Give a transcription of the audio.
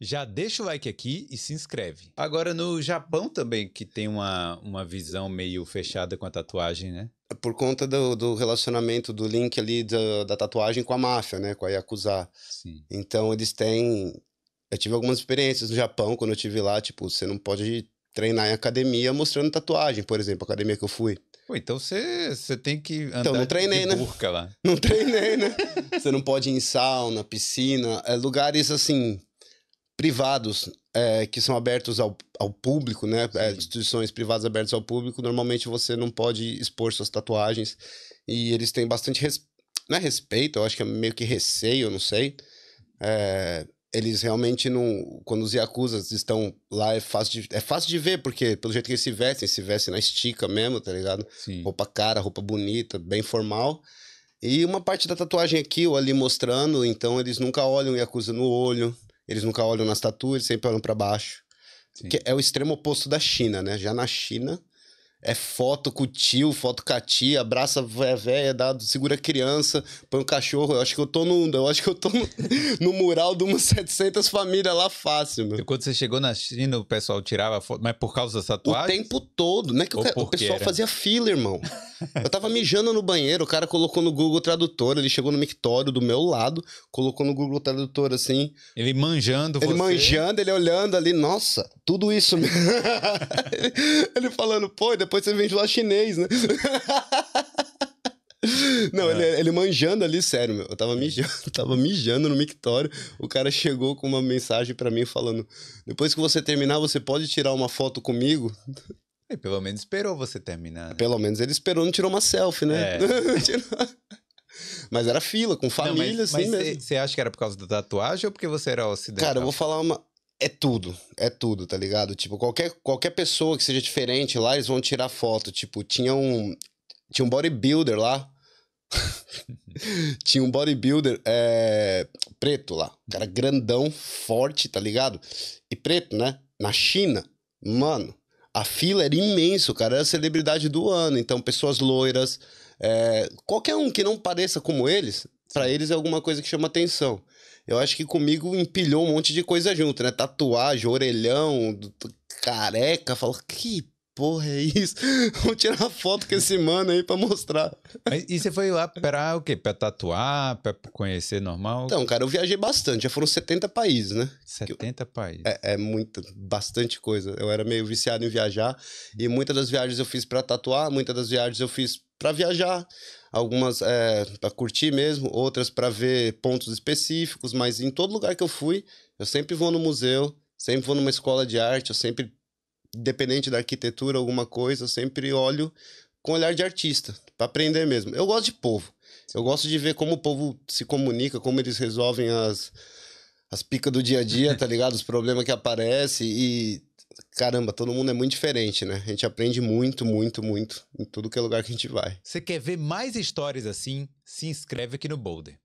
já deixa o like aqui e se inscreve. Agora, no Japão também, que tem uma, uma visão meio fechada com a tatuagem, né? Por conta do, do relacionamento do link ali da, da, tatuagem com a máfia, né? Com a Yakuza. Sim. Então, eles têm. Eu tive algumas experiências no Japão, quando eu tive lá, tipo, você não pode treinar em academia mostrando tatuagem, por exemplo, a academia que eu fui. Pô, então você tem que então, andar então, não treinei, de né? burca né? lá. Não treinei, né? você não pode ir em sauna, piscina, é, lugares assim privados é, que são abertos ao, ao público, né? É, instituições privadas abertas ao público, normalmente você não pode expor suas tatuagens. E eles têm bastante. Res... Não é respeito, eu acho que é meio que receio, não sei. É, eles realmente não. Quando os Yakuzas estão lá, é fácil, de, é fácil de ver, porque pelo jeito que eles se vestem, se vestem na estica mesmo, tá ligado? Sim. Roupa cara, roupa bonita, bem formal. E uma parte da tatuagem aqui ou ali mostrando, então eles nunca olham o acusa no olho. Eles nunca olham na tatuas, eles sempre olham para baixo. Sim. Que é o extremo oposto da China, né? Já na China, é foto com o tio, foto com a tia, abraça a véia, dá, segura a criança, põe o um cachorro. Eu acho que eu tô no, eu acho que eu tô no, no mural de umas 700 famílias lá fácil, meu. E quando você chegou na China, o pessoal tirava foto, mas por causa das tatuagens? O tempo todo, né? Que o, o pessoal era? fazia fila, irmão. Eu tava mijando no banheiro, o cara colocou no Google Tradutor, ele chegou no mictório do meu lado, colocou no Google Tradutor assim. Ele manjando, Ele você... manjando, ele olhando ali, nossa. Tudo isso. ele falando, pô, depois você vende lá chinês, né? Não, é. ele, ele, manjando ali, sério, meu. Eu tava mijando, tava mijando no mictório. O cara chegou com uma mensagem para mim falando: depois que você terminar, você pode tirar uma foto comigo? É, pelo menos esperou você terminar. Né? Pelo menos ele esperou, não tirou uma selfie, né? É. mas era fila, com família, não, mas, assim mas mesmo. Você acha que era por causa da tatuagem ou porque você era ocidental? Cara, eu vou falar uma é tudo, é tudo, tá ligado? Tipo, qualquer, qualquer pessoa que seja diferente lá, eles vão tirar foto. Tipo, tinha um, tinha um bodybuilder lá. tinha um bodybuilder é, preto lá. O cara grandão, forte, tá ligado? E preto, né? Na China, mano, a fila era imenso, cara. Era a celebridade do ano. Então, pessoas loiras. É, qualquer um que não pareça como eles, para eles é alguma coisa que chama atenção eu acho que comigo empilhou um monte de coisa junto, né? Tatuagem, orelhão, careca. falou que porra é isso? Vou tirar uma foto com esse mano aí pra mostrar. E você foi lá pra o quê? Pra tatuar, pra conhecer normal? Então, cara, eu viajei bastante. Já foram 70 países, né? 70 eu... países. É, é muita, bastante coisa. Eu era meio viciado em viajar. E muitas das viagens eu fiz pra tatuar, muitas das viagens eu fiz pra viajar. Algumas é, pra curtir mesmo, outras pra ver pontos específicos. Mas em todo lugar que eu fui, eu sempre vou no museu, sempre vou numa escola de arte, eu sempre Independente da arquitetura, alguma coisa, eu sempre olho com olhar de artista, para aprender mesmo. Eu gosto de povo. Eu gosto de ver como o povo se comunica, como eles resolvem as, as picas do dia a dia, tá ligado? Os problemas que aparecem e. Caramba, todo mundo é muito diferente, né? A gente aprende muito, muito, muito em tudo que é lugar que a gente vai. Você quer ver mais histórias assim? Se inscreve aqui no Boulder.